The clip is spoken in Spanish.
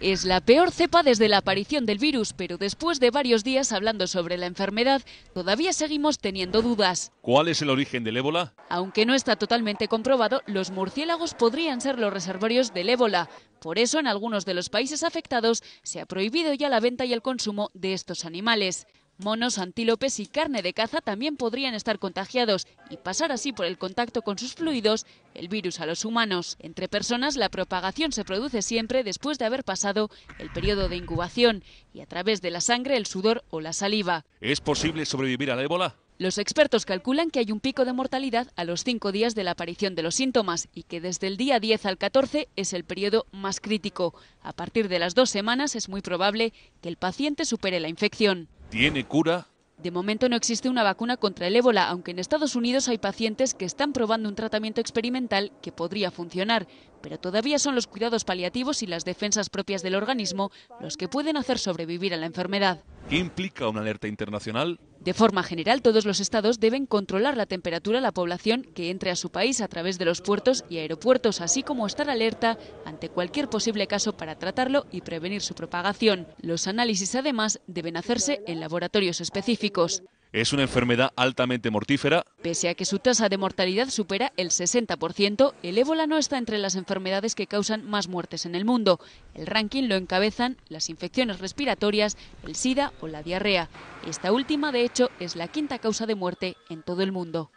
Es la peor cepa desde la aparición del virus, pero después de varios días hablando sobre la enfermedad, todavía seguimos teniendo dudas. ¿Cuál es el origen del ébola? Aunque no está totalmente comprobado, los murciélagos podrían ser los reservorios del ébola. Por eso, en algunos de los países afectados se ha prohibido ya la venta y el consumo de estos animales. Monos, antílopes y carne de caza también podrían estar contagiados y pasar así por el contacto con sus fluidos el virus a los humanos. Entre personas la propagación se produce siempre después de haber pasado el periodo de incubación y a través de la sangre, el sudor o la saliva. ¿Es posible sobrevivir a la ébola? Los expertos calculan que hay un pico de mortalidad a los cinco días de la aparición de los síntomas y que desde el día 10 al 14 es el periodo más crítico. A partir de las dos semanas es muy probable que el paciente supere la infección. ¿Tiene cura? De momento no existe una vacuna contra el ébola, aunque en Estados Unidos hay pacientes que están probando un tratamiento experimental que podría funcionar, pero todavía son los cuidados paliativos y las defensas propias del organismo los que pueden hacer sobrevivir a la enfermedad. ¿Qué implica una alerta internacional? De forma general, todos los estados deben controlar la temperatura de la población que entre a su país a través de los puertos y aeropuertos, así como estar alerta ante cualquier posible caso para tratarlo y prevenir su propagación. Los análisis, además, deben hacerse en laboratorios específicos. Es una enfermedad altamente mortífera. Pese a que su tasa de mortalidad supera el 60%, el ébola no está entre las enfermedades que causan más muertes en el mundo. El ranking lo encabezan las infecciones respiratorias, el SIDA o la diarrea. Esta última, de hecho, es la quinta causa de muerte en todo el mundo.